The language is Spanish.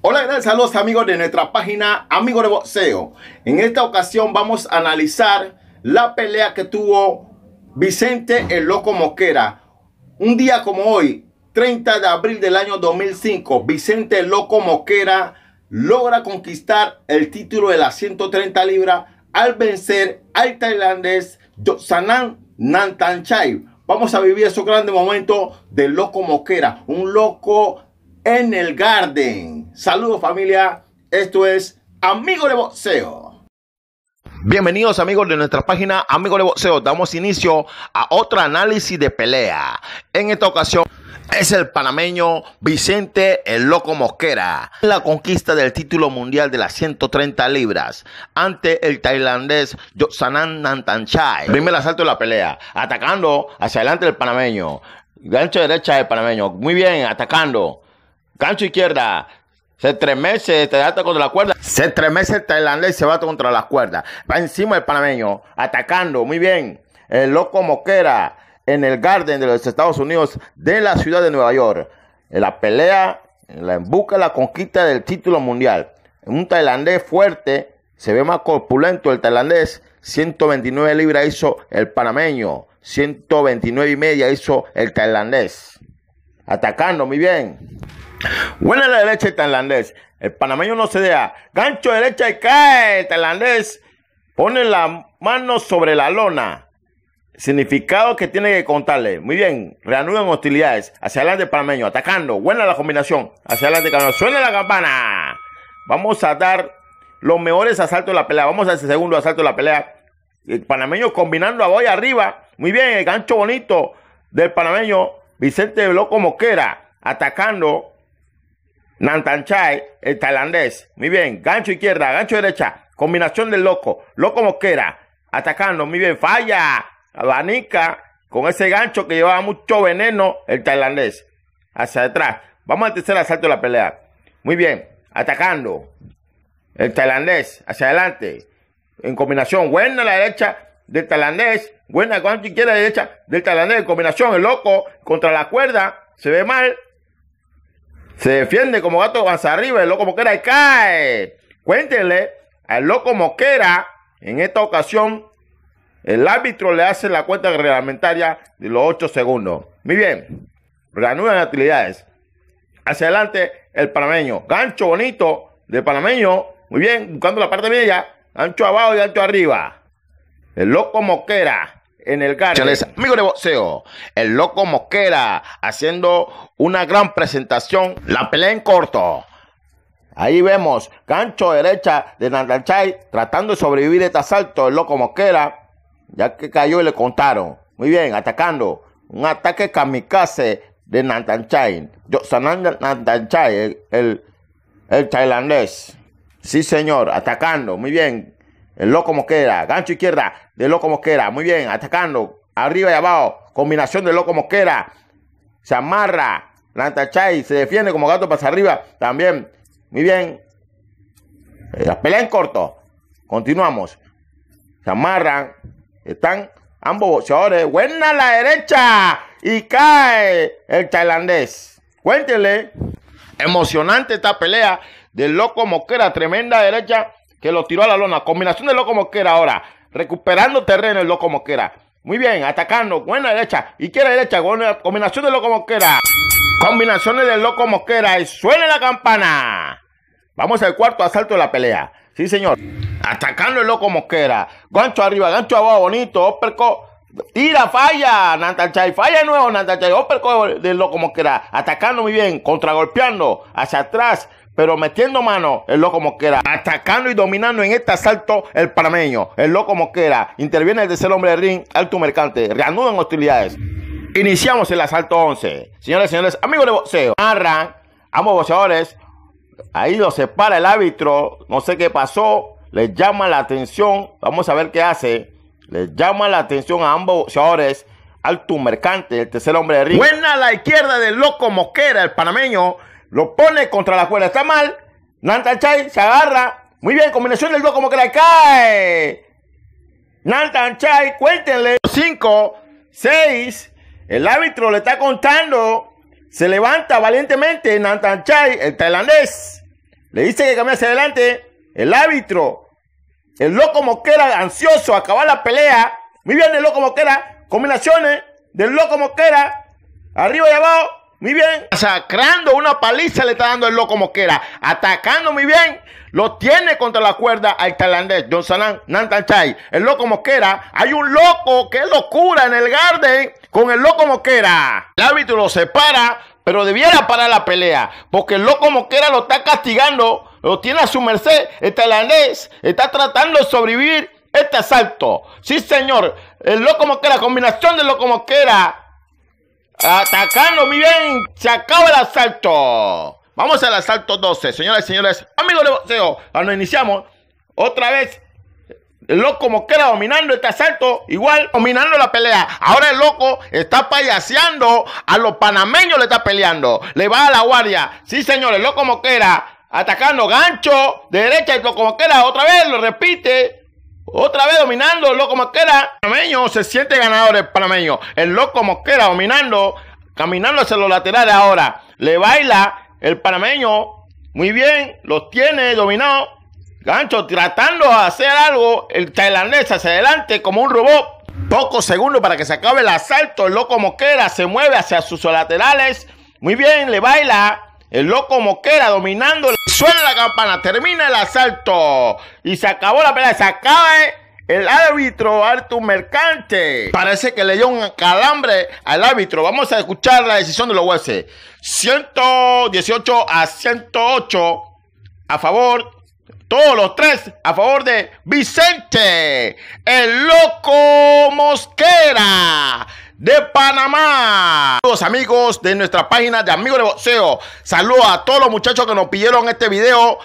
Hola, gracias Saludos amigos de nuestra página amigo de Boxeo. En esta ocasión vamos a analizar la pelea que tuvo Vicente el Loco Mosquera. Un día como hoy, 30 de abril del año 2005, Vicente el Loco Mosquera logra conquistar el título de las 130 libras al vencer al tailandés Sanan Nantanchai. Vamos a vivir esos grandes momentos del Loco Mosquera, un loco en el Garden. Saludos familia, esto es Amigo de Boxeo. Bienvenidos amigos de nuestra página Amigo de Boxeo. Damos inicio a otro análisis de pelea. En esta ocasión es el panameño Vicente el Loco Mosquera. La conquista del título mundial de las 130 libras ante el tailandés Yosanan Nantanchai. Primer asalto de la pelea, atacando hacia adelante el panameño. Gancho derecha del panameño, muy bien, atacando. Gancho izquierda, se estremece, te contra la cuerda. Se estremece el tailandés y se va contra las cuerdas Va encima el panameño, atacando, muy bien. El loco Moquera en el Garden de los Estados Unidos de la ciudad de Nueva York. En la pelea, en la en busca de la conquista del título mundial. Un tailandés fuerte, se ve más corpulento el tailandés. 129 libras hizo el panameño, 129 y media hizo el tailandés. Atacando muy bien. Buena la derecha tailandés. El panameño no se deja. Gancho derecha y cae. El tailandés pone la mano sobre la lona. Significado que tiene que contarle. Muy bien. Reanudan hostilidades. Hacia adelante el panameño. Atacando. Buena la combinación. Hacia adelante Suena la campana. Vamos a dar los mejores asaltos de la pelea. Vamos a ese segundo asalto de la pelea. El panameño combinando a Boya arriba. Muy bien. El gancho bonito del panameño. Vicente Bloco Mosquera. Atacando Nantanchai, el tailandés. Muy bien, gancho izquierda, gancho derecha. Combinación del loco. Loco Mosquera. Atacando, muy bien. Falla. Abanica. Con ese gancho que llevaba mucho veneno el tailandés. Hacia atrás. Vamos al tercer asalto de la pelea. Muy bien. Atacando. El tailandés. Hacia adelante. En combinación. Buena la derecha del tailandés. Buena gancho izquierda derecha del tailandés. En combinación. El loco contra la cuerda. Se ve mal. Se defiende como gato avanza arriba, el loco Moquera y cae. Cuéntenle al loco Moquera, en esta ocasión, el árbitro le hace la cuenta reglamentaria de los 8 segundos. Muy bien, reanudan actividades. Hacia adelante el panameño. Gancho bonito del panameño. Muy bien, buscando la parte media. Gancho abajo y gancho arriba. El loco Moquera en el Chales, amigo de boxeo, el loco Mosquera haciendo una gran presentación, la pelea en corto. Ahí vemos, gancho derecha de Nantanchai tratando de sobrevivir este asalto, el loco Mosquera, ya que cayó y le contaron. Muy bien, atacando. Un ataque kamikaze de Nantanchai Sanan Nantanchay, el, el, el tailandés. Sí, señor, atacando. Muy bien, el loco Mosquera. Gancho izquierda de loco Mosquera. Muy bien, atacando. Arriba y abajo. Combinación de loco Mosquera. Se amarra. chai, se defiende como gato pasa arriba. También. Muy bien. Eh, la pelea en corto. Continuamos. Se amarran. Están ambos boxeadores. Buena la derecha. Y cae el tailandés. Cuéntenle, Emocionante esta pelea del loco Mosquera. Tremenda derecha que lo tiró a la lona. Combinación de loco Mosquera ahora. Recuperando terreno el loco Mosquera. Muy bien, atacando. Buena derecha. Izquierda derecha. combinación de loco Mosquera. Combinaciones de loco Mosquera. Y suena la campana. Vamos al cuarto asalto de la pelea. Sí, señor. Atacando el loco Mosquera. Gancho arriba, gancho abajo, bonito. Uppercut. Tira, falla, natachay falla de nuevo, natachay Operco de loco Mosquera, atacando muy bien, contragolpeando, hacia atrás, pero metiendo mano, el loco Mosquera, atacando y dominando en este asalto el panameño, el loco Mosquera, interviene el tercer hombre de ring, alto mercante, reanudan hostilidades. Iniciamos el asalto 11. Señores, señores, amigos de boxeo, narran, ambos boxeadores, ahí lo separa el árbitro, no sé qué pasó, les llama la atención, vamos a ver qué hace, les llama la atención a ambos boxeadores. Alto mercante, el tercer hombre de ring. Buena a la izquierda del loco Mosquera, el panameño lo pone contra la cuerda, está mal. Nantan Chai se agarra. Muy bien, combinación del loco como que cae. Nantan Chai, cuéntenle. 5, 6. El árbitro le está contando. Se levanta valientemente Nantan Chai, el tailandés. Le dice que cambie hacia adelante. El árbitro. El loco Moquera, ansioso, acabar la pelea. Muy bien, el loco Moquera. Combinaciones del loco Moquera. Arriba y abajo. Muy bien. Sacrando una paliza le está dando el loco Mosquera. Atacando muy bien. Lo tiene contra la cuerda al tailandés John Sanan Nantanchai. El loco Mosquera. Hay un loco que es locura en el Garden con el loco Mosquera. El árbitro lo separa, pero debiera parar la pelea. Porque el loco Mosquera lo está castigando. Lo tiene a su merced. El tailandés está tratando de sobrevivir este asalto. Sí, señor. El loco Mosquera, combinación de loco Mosquera Atacando, mi bien. Se acaba el asalto. Vamos al asalto 12, señores y señores. Amigos de boxeo, cuando iniciamos, otra vez el loco Mosquera dominando este asalto, igual dominando la pelea. Ahora el loco está payaseando, a los panameños le está peleando. Le va a la guardia. Sí, señores, loco Mosquera atacando gancho, derecha y loco Mosquera otra vez lo repite. Otra vez dominando el Loco Mosquera. Panameño se siente ganador el panameño. El Loco Mosquera dominando, caminando hacia los laterales ahora. Le baila el panameño. Muy bien, los tiene dominado. Gancho tratando de hacer algo. El tailandés hacia adelante como un robot. Pocos segundos para que se acabe el asalto. El Loco Mosquera se mueve hacia sus laterales. Muy bien, le baila el loco Mosquera dominando. Suena la campana, termina el asalto. Y se acabó la pelea. Se acaba eh, el árbitro Artur Mercante. Parece que le dio un calambre al árbitro. Vamos a escuchar la decisión de los jueces. 118 a 108 a favor todos los tres a favor de Vicente, el loco Mosquera de Panamá. Los amigos de nuestra página de Amigos de Boxeo, saludos a todos los muchachos que nos pidieron este video.